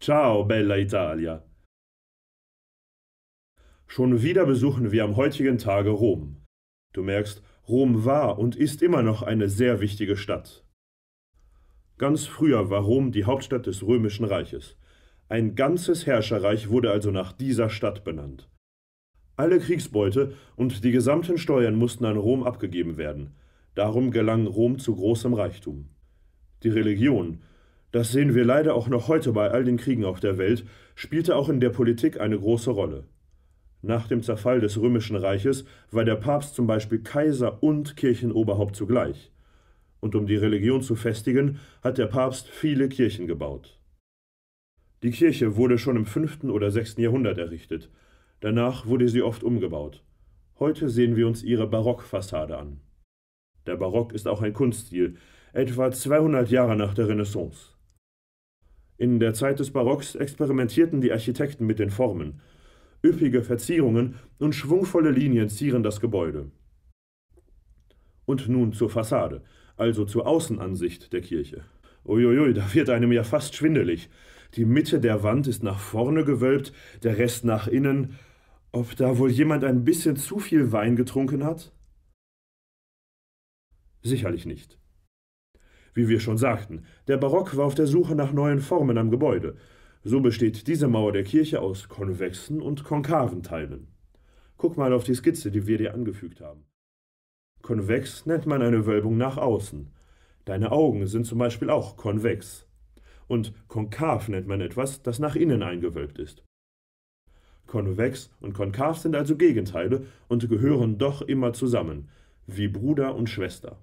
Ciao, bella Italia! Schon wieder besuchen wir am heutigen Tage Rom. Du merkst, Rom war und ist immer noch eine sehr wichtige Stadt. Ganz früher war Rom die Hauptstadt des Römischen Reiches. Ein ganzes Herrscherreich wurde also nach dieser Stadt benannt. Alle Kriegsbeute und die gesamten Steuern mussten an Rom abgegeben werden. Darum gelang Rom zu großem Reichtum. Die Religion, das sehen wir leider auch noch heute bei all den Kriegen auf der Welt, spielte auch in der Politik eine große Rolle. Nach dem Zerfall des Römischen Reiches war der Papst zum Beispiel Kaiser und Kirchenoberhaupt zugleich. Und um die Religion zu festigen, hat der Papst viele Kirchen gebaut. Die Kirche wurde schon im 5. oder 6. Jahrhundert errichtet. Danach wurde sie oft umgebaut. Heute sehen wir uns ihre Barockfassade an. Der Barock ist auch ein Kunststil, etwa 200 Jahre nach der Renaissance. In der Zeit des Barocks experimentierten die Architekten mit den Formen. Üppige Verzierungen und schwungvolle Linien zieren das Gebäude. Und nun zur Fassade, also zur Außenansicht der Kirche. Uiuiui, da wird einem ja fast schwindelig. Die Mitte der Wand ist nach vorne gewölbt, der Rest nach innen. Ob da wohl jemand ein bisschen zu viel Wein getrunken hat? Sicherlich nicht. Wie wir schon sagten, der Barock war auf der Suche nach neuen Formen am Gebäude. So besteht diese Mauer der Kirche aus konvexen und konkaven Teilen. Guck mal auf die Skizze, die wir dir angefügt haben. Konvex nennt man eine Wölbung nach außen. Deine Augen sind zum Beispiel auch konvex. Und konkav nennt man etwas, das nach innen eingewölbt ist. Konvex und konkav sind also Gegenteile und gehören doch immer zusammen, wie Bruder und Schwester.